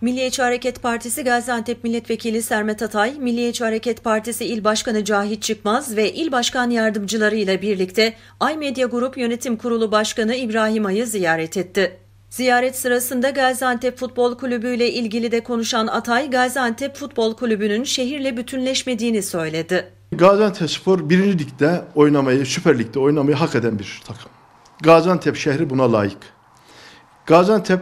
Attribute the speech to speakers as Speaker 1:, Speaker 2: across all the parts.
Speaker 1: Milliyetçi Hareket Partisi Gaziantep Milletvekili Sermet Atay, Milliyetçi Hareket Partisi İl Başkanı Cahit Çıkmaz ve İl Başkan Yardımcıları ile birlikte Ay Medya Grup Yönetim Kurulu Başkanı İbrahim Ay'ı ziyaret etti. Ziyaret sırasında Gaziantep Futbol Kulübü ile ilgili de konuşan Atay, Gaziantep Futbol Kulübü'nün şehirle bütünleşmediğini söyledi. Gaziantep Spor 1. Lig'de oynamayı, Süper Lig'de oynamayı hak eden bir takım. Gaziantep şehri buna layık. Gaziantep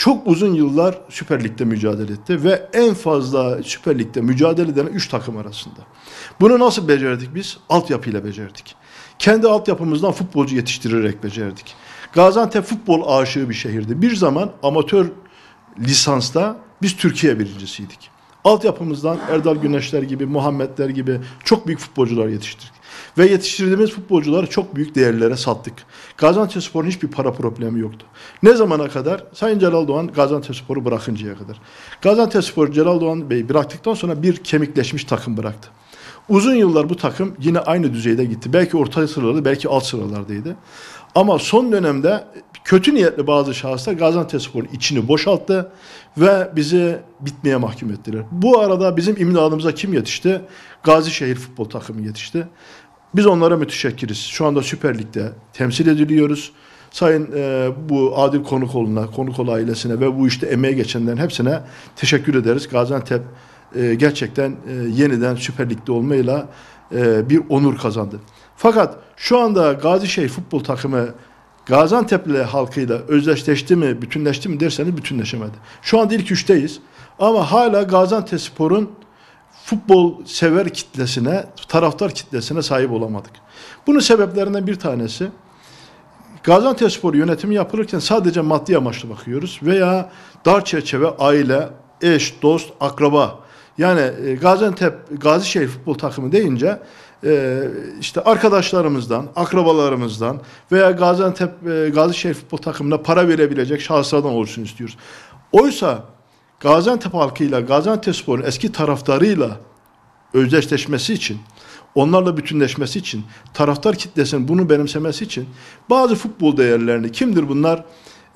Speaker 1: çok uzun yıllar Süper Lig'de mücadele etti ve en fazla Süper Lig'de mücadele eden 3 takım arasında. Bunu nasıl becerdik biz? Altyapıyla becerdik. Kendi altyapımızdan futbolcu yetiştirerek becerdik. Gaziantep futbol aşığı bir şehirdi. Bir zaman amatör lisansta biz Türkiye birincisiydik. Altyapımızdan Erdal Güneşler gibi, Muhammedler gibi çok büyük futbolcular yetiştirdik. Ve yetiştirdiğimiz futbolcuları çok büyük değerlere sattık. Gaziantep Gaziantepspor'un hiçbir para problemi yoktu. Ne zamana kadar? Sayın Celal Doğan Gaziantep Spor'u bırakıncaya kadar. Gaziantep Spor Celal Doğan Bey bıraktıktan sonra bir kemikleşmiş takım bıraktı. Uzun yıllar bu takım yine aynı düzeyde gitti. Belki orta sıralarda, belki alt sıralardaydı. Ama son dönemde kötü niyetli bazı şahıslar Gaziantepspor'un içini boşalttı ve bizi bitmeye mahkum ettiler. Bu arada bizim imdadımıza kim yetişti? Gazişehir futbol takımı yetişti. Biz onlara müteşekkiriz. Şu anda Süper Lig'de temsil ediliyoruz. Sayın e, bu Adil Konukoğlu'na, Konukoğlu ailesine ve bu işte emeğe geçenlerin hepsine teşekkür ederiz. Gaziantep e, gerçekten e, yeniden Süper Lig'de olmayla e, bir onur kazandı. Fakat şu anda Gazişehir futbol takımı Gaziantep'li halkıyla özdeşleşti mi, bütünleşti mi derseniz bütünleşemedi. Şu anda ilk üçteyiz. Ama hala Gaziantep Spor'un futbol sever kitlesine, taraftar kitlesine sahip olamadık. Bunun sebeplerinden bir tanesi Gaziantep Spor yönetimi yapılırken sadece maddi amaçlı bakıyoruz veya dar çerçeve aile, eş, dost, akraba yani e, Gaziantep, Gazişehir futbol takımı deyince ee, işte arkadaşlarımızdan, akrabalarımızdan veya Gaziantep e, Gazi Şehir futbol takımına para verebilecek şahıslardan olsun istiyoruz. Oysa Gaziantep halkıyla, Gaziantep Spor'un eski taraftarıyla özdeşleşmesi için, onlarla bütünleşmesi için, taraftar kitlesinin bunu benimsemesi için bazı futbol değerlerini kimdir bunlar?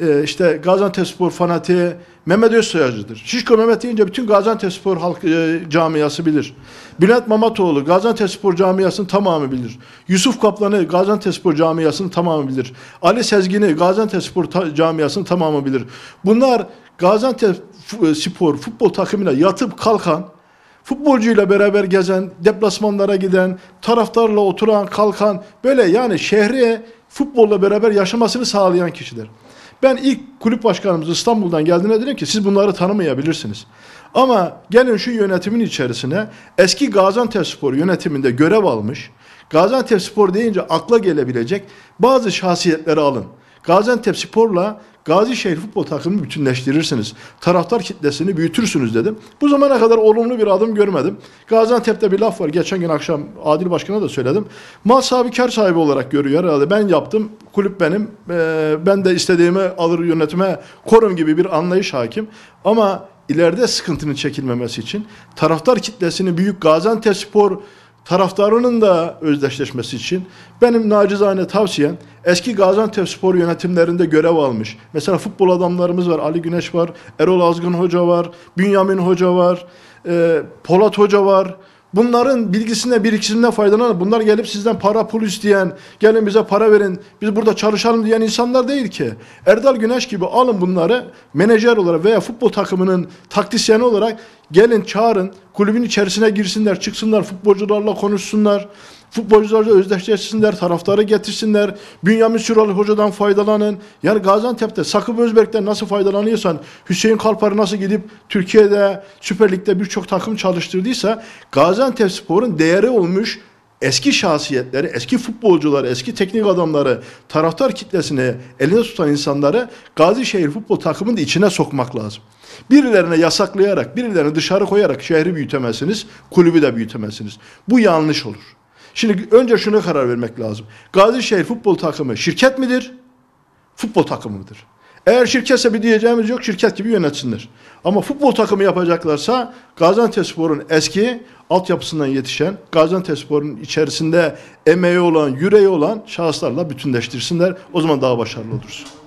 Speaker 1: e, işte Gaziantepspor fanatiği Mehmet Özsoyacı'dır. Şişko Mehmet deyince bütün Gaziantepspor halk e, camiası bilir. Bülent Mamatoğlu Gaziantepspor camiasının tamamı bilir. Yusuf Kaplan'ı Gaziantepspor camiasının tamamı bilir. Ali Sezgin'i Gaziantepspor ta camiasının tamamı bilir. Bunlar Gaziantep e, futbol takımıyla yatıp kalkan futbolcuyla beraber gezen, deplasmanlara giden, taraftarla oturan, kalkan böyle yani şehri futbolla beraber yaşamasını sağlayan kişiler. Ben ilk kulüp başkanımız İstanbul'dan geldiğine dedim ki siz bunları tanımayabilirsiniz. Ama gelin şu yönetimin içerisine eski Gaziantepspor yönetiminde görev almış. Gaziantepspor deyince akla gelebilecek bazı şahsiyetleri alın. Gaziantepspor'la Gazişehir futbol takımını bütünleştirirsiniz. Taraftar kitlesini büyütürsünüz dedim. Bu zamana kadar olumlu bir adım görmedim. Gaziantep'te bir laf var. Geçen gün akşam Adil Başkan'a da söyledim. Mal sahibi kar sahibi olarak görüyor herhalde. Ben yaptım kulüp benim. Ee, ben de istediğimi alır yönetime korum gibi bir anlayış hakim. Ama ileride sıkıntının çekilmemesi için taraftar kitlesini büyük Gaziantepspor taraftarının da özdeşleşmesi için benim nacizane tavsiyem eski Gaziantepspor yönetimlerinde görev almış. Mesela futbol adamlarımız var. Ali Güneş var, Erol Azgın Hoca var, Bünyamin Hoca var, e, Polat Hoca var. Bunların bilgisinde, birikimine faydalanan, bunlar gelip sizden para pul isteyen, gelin bize para verin, biz burada çalışalım diyen insanlar değil ki. Erdal Güneş gibi alın bunları menajer olarak veya futbol takımının taktisyeni olarak gelin çağırın, kulübün içerisine girsinler, çıksınlar, futbolcularla konuşsunlar. Futbolcuları özdeşleşsinler, taraftarı getirsinler. Bünyamin Süralı hocadan faydalanın. Yani Gaziantep'te Sakıp Özberk'ten nasıl faydalanıyorsan, Hüseyin Kalpar nasıl gidip Türkiye'de Süper Lig'de birçok takım çalıştırdıysa Gaziantep Spor'un değeri olmuş eski şahsiyetleri, eski futbolcuları, eski teknik adamları, taraftar kitlesini eline tutan insanları Gazişehir futbol takımının içine sokmak lazım. Birilerine yasaklayarak, birilerini dışarı koyarak şehri büyütemezsiniz, kulübü de büyütemezsiniz. Bu yanlış olur. Şimdi önce şunu karar vermek lazım. Gazişehir futbol takımı şirket midir? Futbol takımı mıdır? Eğer şirketse bir diyeceğimiz yok, şirket gibi yönetsinler. Ama futbol takımı yapacaklarsa Gaziantepspor'un eski altyapısından yetişen, Gaziantepspor'un içerisinde emeği olan, yüreği olan şahıslarla bütünleştirsinler. O zaman daha başarılı olursun.